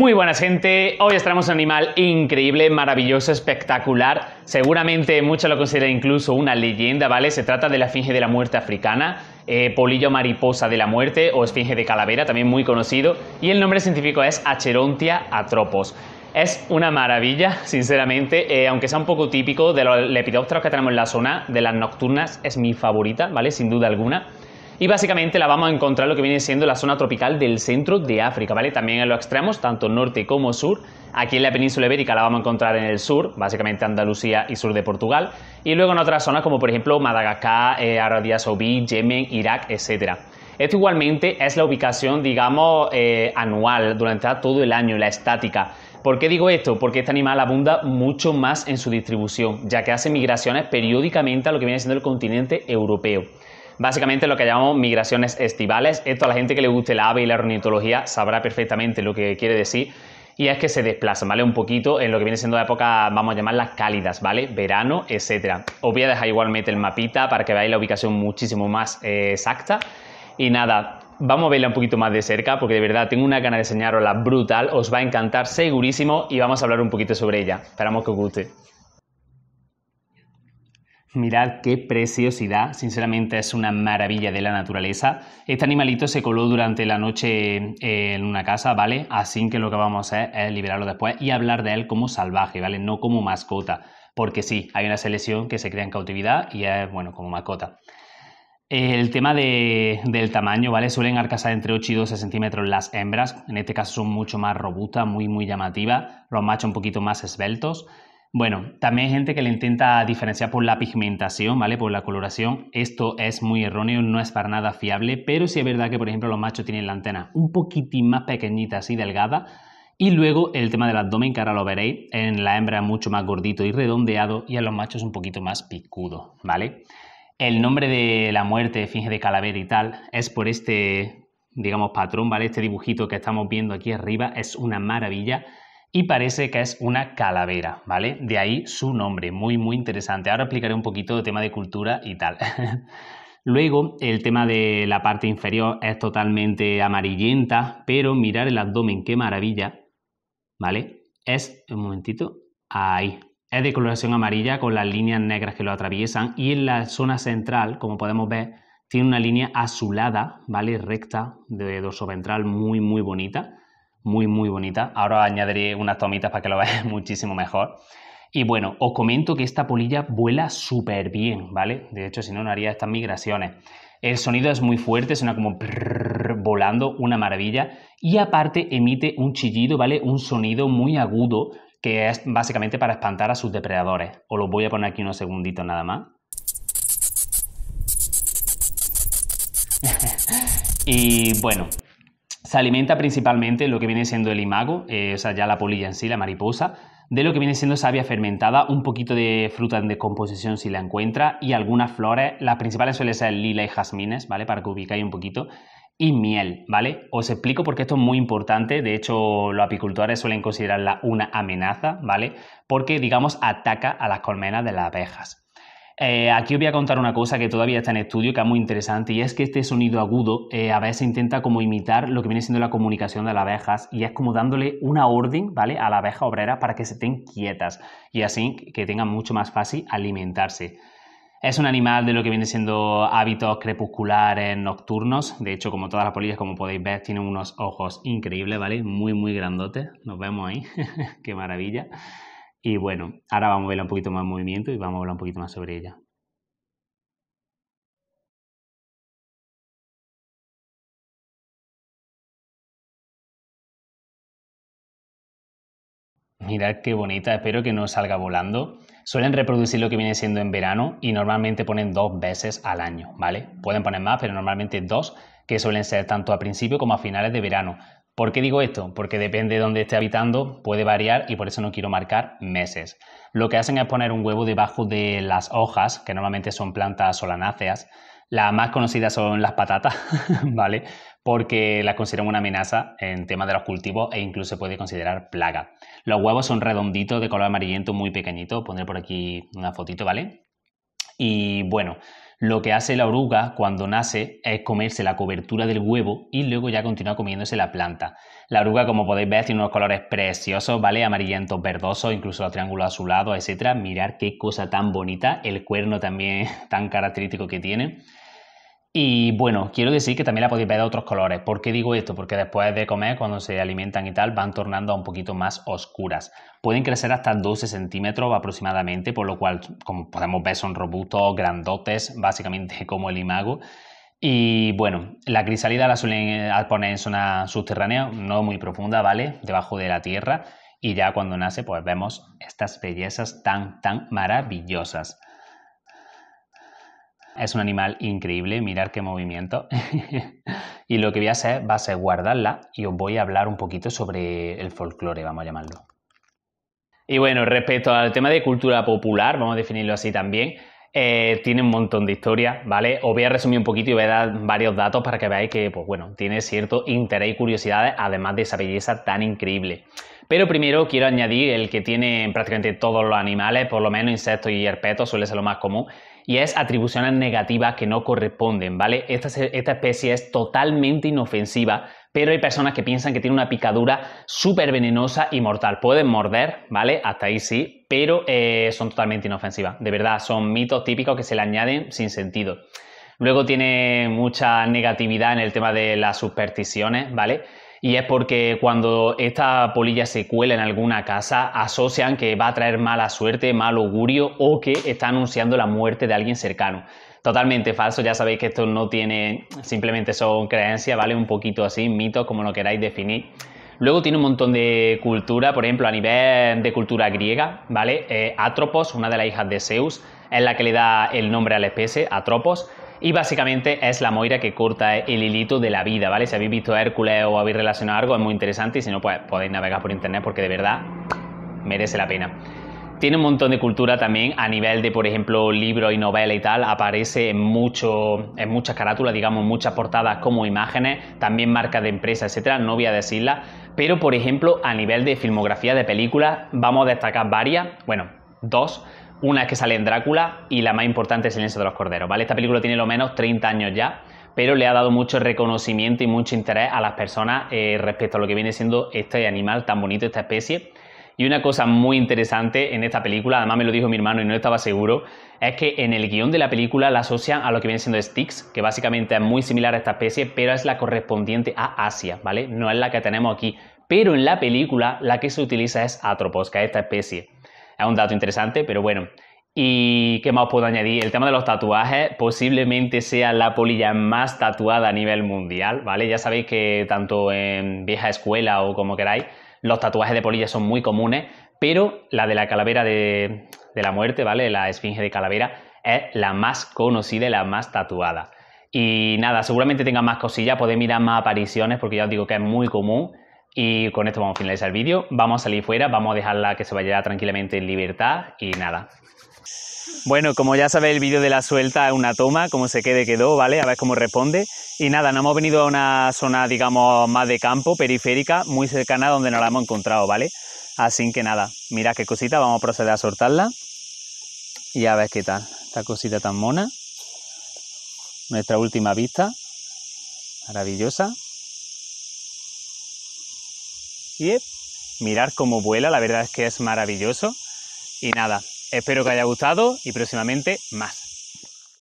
Muy buenas gente, hoy estamos un animal increíble, maravilloso, espectacular. Seguramente muchos lo consideran incluso una leyenda, ¿vale? Se trata de la Esfinge de la Muerte africana, eh, polillo mariposa de la muerte o Esfinge de calavera, también muy conocido, y el nombre científico es Acherontia atropos. Es una maravilla, sinceramente, eh, aunque sea un poco típico de los lepidópteros que tenemos en la zona, de las nocturnas, es mi favorita, ¿vale? Sin duda alguna y básicamente la vamos a encontrar lo que viene siendo la zona tropical del centro de África, ¿vale? También en los extremos, tanto norte como sur. Aquí en la península ibérica la vamos a encontrar en el sur, básicamente Andalucía y sur de Portugal, y luego en otras zonas como por ejemplo Madagascar, eh, Arabia Saudí, Yemen, Irak, etc. Esto igualmente es la ubicación, digamos, eh, anual, durante todo el año, la estática. ¿Por qué digo esto? Porque este animal abunda mucho más en su distribución, ya que hace migraciones periódicamente a lo que viene siendo el continente europeo básicamente lo que llamamos migraciones estivales. Esto a la gente que le guste la ave y la ornitología sabrá perfectamente lo que quiere decir. Y es que se desplazan, ¿vale? Un poquito en lo que viene siendo la época, vamos a llamarlas cálidas, ¿vale? Verano, etcétera. Os voy a dejar igualmente el mapita para que veáis la ubicación muchísimo más eh, exacta. Y nada, vamos a verla un poquito más de cerca porque de verdad tengo una gana de enseñarosla brutal, os va a encantar segurísimo y vamos a hablar un poquito sobre ella. Esperamos que os guste. Mirad qué preciosidad, sinceramente es una maravilla de la naturaleza. Este animalito se coló durante la noche en una casa, ¿vale? Así que lo que vamos a hacer es liberarlo después y hablar de él como salvaje, ¿vale? No como mascota, porque sí, hay una selección que se crea en cautividad y es, bueno, como mascota. El tema del tamaño, ¿vale? Suelen alcanzar entre 8 y 12 centímetros las hembras, en este caso son mucho más robustas, muy, muy llamativas, los machos un poquito más esbeltos. Bueno, también hay gente que le intenta diferenciar por la pigmentación, ¿vale? Por la coloración. Esto es muy erróneo, no es para nada fiable, pero sí es verdad que, por ejemplo, los machos tienen la antena un poquitín más pequeñita, así delgada. Y luego el tema del abdomen, que ahora lo veréis, en la hembra mucho más gordito y redondeado y en los machos un poquito más picudo, ¿vale? El nombre de la muerte, finge de calavera y tal, es por este, digamos, patrón, ¿vale? Este dibujito que estamos viendo aquí arriba es una maravilla y parece que es una calavera, ¿vale? De ahí su nombre, muy, muy interesante. Ahora explicaré un poquito de tema de cultura y tal. Luego, el tema de la parte inferior es totalmente amarillenta, pero mirar el abdomen, qué maravilla, ¿vale? Es, un momentito, ahí. Es de coloración amarilla con las líneas negras que lo atraviesan y en la zona central, como podemos ver, tiene una línea azulada, ¿vale? Recta de dorso ventral, muy, muy bonita muy, muy bonita. Ahora añadiré unas tomitas para que lo veáis muchísimo mejor. Y bueno, os comento que esta polilla vuela súper bien, ¿vale? De hecho, si no, no haría estas migraciones. El sonido es muy fuerte, suena como volando, una maravilla. Y aparte emite un chillido, ¿vale? Un sonido muy agudo que es básicamente para espantar a sus depredadores. Os lo voy a poner aquí unos segunditos nada más. y bueno, se alimenta principalmente lo que viene siendo el imago, eh, o sea, ya la polilla en sí, la mariposa, de lo que viene siendo savia fermentada, un poquito de fruta en descomposición si la encuentra y algunas flores. Las principales suelen ser lila y jazmines, ¿vale? Para que ubicáis un poquito. Y miel, ¿vale? Os explico porque esto es muy importante. De hecho, los apicultores suelen considerarla una amenaza, ¿vale? Porque, digamos, ataca a las colmenas de las abejas. Eh, aquí os voy a contar una cosa que todavía está en estudio, que es muy interesante, y es que este sonido agudo eh, a veces intenta como imitar lo que viene siendo la comunicación de las abejas, y es como dándole una orden, ¿vale? A la abeja obrera para que se estén quietas, y así que tengan mucho más fácil alimentarse. Es un animal de lo que viene siendo hábitos crepusculares nocturnos. De hecho, como todas las polillas, como podéis ver, tiene unos ojos increíbles, ¿vale? Muy, muy grandotes. Nos vemos ahí. Qué maravilla. Y bueno, ahora vamos a ver un poquito más en movimiento y vamos a hablar un poquito más sobre ella. Mirad qué bonita, espero que no salga volando. Suelen reproducir lo que viene siendo en verano y normalmente ponen dos veces al año, ¿vale? Pueden poner más, pero normalmente dos, que suelen ser tanto a principio como a finales de verano. ¿Por qué digo esto? Porque depende de dónde esté habitando, puede variar y por eso no quiero marcar meses. Lo que hacen es poner un huevo debajo de las hojas, que normalmente son plantas solanáceas. Las más conocidas son las patatas, ¿vale? Porque las consideran una amenaza en tema de los cultivos e incluso se puede considerar plaga. Los huevos son redonditos, de color amarillento, muy pequeñito. Pondré por aquí una fotito, ¿vale? Y bueno, lo que hace la oruga cuando nace es comerse la cobertura del huevo y luego ya continúa comiéndose la planta. La oruga, como podéis ver, tiene unos colores preciosos, ¿vale? Amarillentos, verdosos, incluso los triángulos azulados, etc. Mirar qué cosa tan bonita, el cuerno también tan característico que tiene. Y bueno, quiero decir que también la podéis ver de otros colores. ¿Por qué digo esto? Porque después de comer, cuando se alimentan y tal, van tornando a un poquito más oscuras. Pueden crecer hasta 12 centímetros aproximadamente, por lo cual, como podemos ver, son robustos, grandotes, básicamente como el imago. Y bueno, la crisalida la suelen poner en zona subterránea, no muy profunda, ¿vale? Debajo de la tierra. Y ya cuando nace, pues vemos estas bellezas tan, tan maravillosas es un animal increíble, mirar qué movimiento. y lo que voy a hacer va a ser guardarla y os voy a hablar un poquito sobre el folclore, vamos a llamarlo. Y bueno, respecto al tema de cultura popular, vamos a definirlo así también, eh, tiene un montón de historias, ¿vale? Os voy a resumir un poquito y voy a dar varios datos para que veáis que, pues bueno, tiene cierto interés y curiosidades, además de esa belleza tan increíble. Pero primero quiero añadir el que tiene prácticamente todos los animales, por lo menos insectos y herpetos, suele ser lo más común, y es atribuciones negativas que no corresponden, ¿vale? Esta, especie es totalmente inofensiva, pero hay personas que piensan que tiene una picadura súper venenosa y mortal. Pueden morder, ¿vale? Hasta ahí sí, pero eh, son totalmente inofensivas. De verdad, son mitos típicos que se le añaden sin sentido. Luego tiene mucha negatividad en el tema de las supersticiones, ¿vale? Y es porque cuando esta polilla se cuela en alguna casa, asocian que va a traer mala suerte, mal augurio o que está anunciando la muerte de alguien cercano. Totalmente falso, ya sabéis que esto no tiene, simplemente son creencias, ¿vale? Un poquito así, mitos, como lo queráis definir. Luego tiene un montón de cultura, por ejemplo, a nivel de cultura griega, ¿vale? Eh, Atropos, una de las hijas de Zeus, es la que le da el nombre a la especie, Atropos y básicamente es la Moira que corta el hilito de la vida, ¿vale? Si habéis visto Hércules o habéis relacionado algo es muy interesante y si no, pues podéis navegar por internet porque de verdad merece la pena. Tiene un montón de cultura también a nivel de, por ejemplo, libro y novela y tal. Aparece en, mucho, en muchas carátulas, digamos, muchas portadas como imágenes, también marcas de empresas, etcétera. No voy a decirla. pero por ejemplo, a nivel de filmografía de películas, vamos a destacar varias, bueno, dos una es que sale en Drácula y la más importante es Silencio de los Corderos, ¿vale? Esta película tiene lo menos 30 años ya, pero le ha dado mucho reconocimiento y mucho interés a las personas eh, respecto a lo que viene siendo este animal tan bonito, esta especie. Y una cosa muy interesante en esta película, además me lo dijo mi hermano y no estaba seguro, es que en el guión de la película la asocian a lo que viene siendo Styx, que básicamente es muy similar a esta especie, pero es la correspondiente a Asia, ¿vale? No es la que tenemos aquí. Pero en la película la que se utiliza es Atropos, que es esta especie. Es un dato interesante, pero bueno. ¿Y qué más puedo añadir? El tema de los tatuajes posiblemente sea la polilla más tatuada a nivel mundial, ¿vale? Ya sabéis que tanto en vieja escuela o como queráis, los tatuajes de polilla son muy comunes, pero la de la calavera de, de la muerte, ¿vale? La esfinge de calavera es la más conocida y la más tatuada. Y nada, seguramente tenga más cosillas, podéis mirar más apariciones porque ya os digo que es muy común. Y con esto vamos a finalizar el vídeo. Vamos a salir fuera, vamos a dejarla que se vaya tranquilamente en libertad y nada. Bueno, como ya sabéis, el vídeo de la suelta es una toma, como se quede quedó, ¿vale? A ver cómo responde. Y nada, nos hemos venido a una zona, digamos, más de campo, periférica, muy cercana donde nos la hemos encontrado, ¿vale? Así que nada, mira qué cosita, vamos a proceder a soltarla. Y a ver qué tal, esta cosita tan mona. Nuestra última vista, maravillosa. Y Mirar cómo vuela, la verdad es que es maravilloso. Y nada, espero que haya gustado y próximamente más.